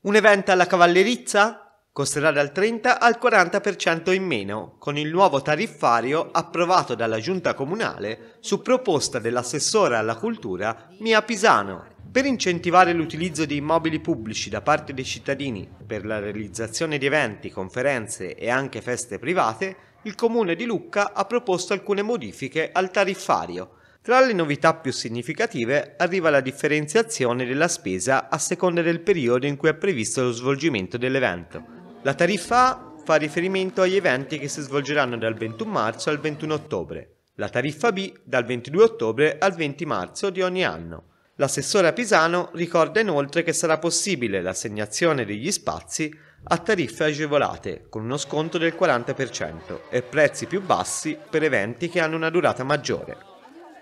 Un evento alla cavallerizza? Costerà dal 30 al 40% in meno, con il nuovo tariffario approvato dalla Giunta Comunale su proposta dell'assessora alla cultura Mia Pisano. Per incentivare l'utilizzo di immobili pubblici da parte dei cittadini per la realizzazione di eventi, conferenze e anche feste private, il Comune di Lucca ha proposto alcune modifiche al tariffario. Tra le novità più significative arriva la differenziazione della spesa a seconda del periodo in cui è previsto lo svolgimento dell'evento. La tariffa A fa riferimento agli eventi che si svolgeranno dal 21 marzo al 21 ottobre, la tariffa B dal 22 ottobre al 20 marzo di ogni anno. L'assessore Pisano ricorda inoltre che sarà possibile l'assegnazione degli spazi a tariffe agevolate, con uno sconto del 40% e prezzi più bassi per eventi che hanno una durata maggiore.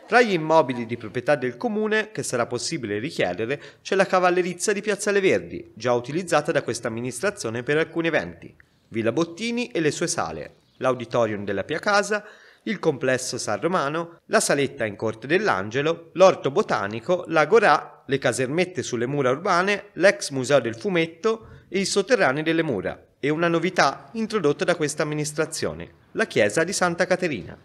Tra gli immobili di proprietà del comune che sarà possibile richiedere c'è la cavallerizza di Piazzale Verdi, già utilizzata da questa amministrazione per alcuni eventi, Villa Bottini e le sue sale, l'auditorium della Pia Casa il complesso San Romano, la saletta in Corte dell'Angelo, l'orto botanico, la Gorà, le casermette sulle mura urbane, l'ex museo del fumetto e i sotterranei delle mura e una novità introdotta da questa amministrazione, la chiesa di Santa Caterina.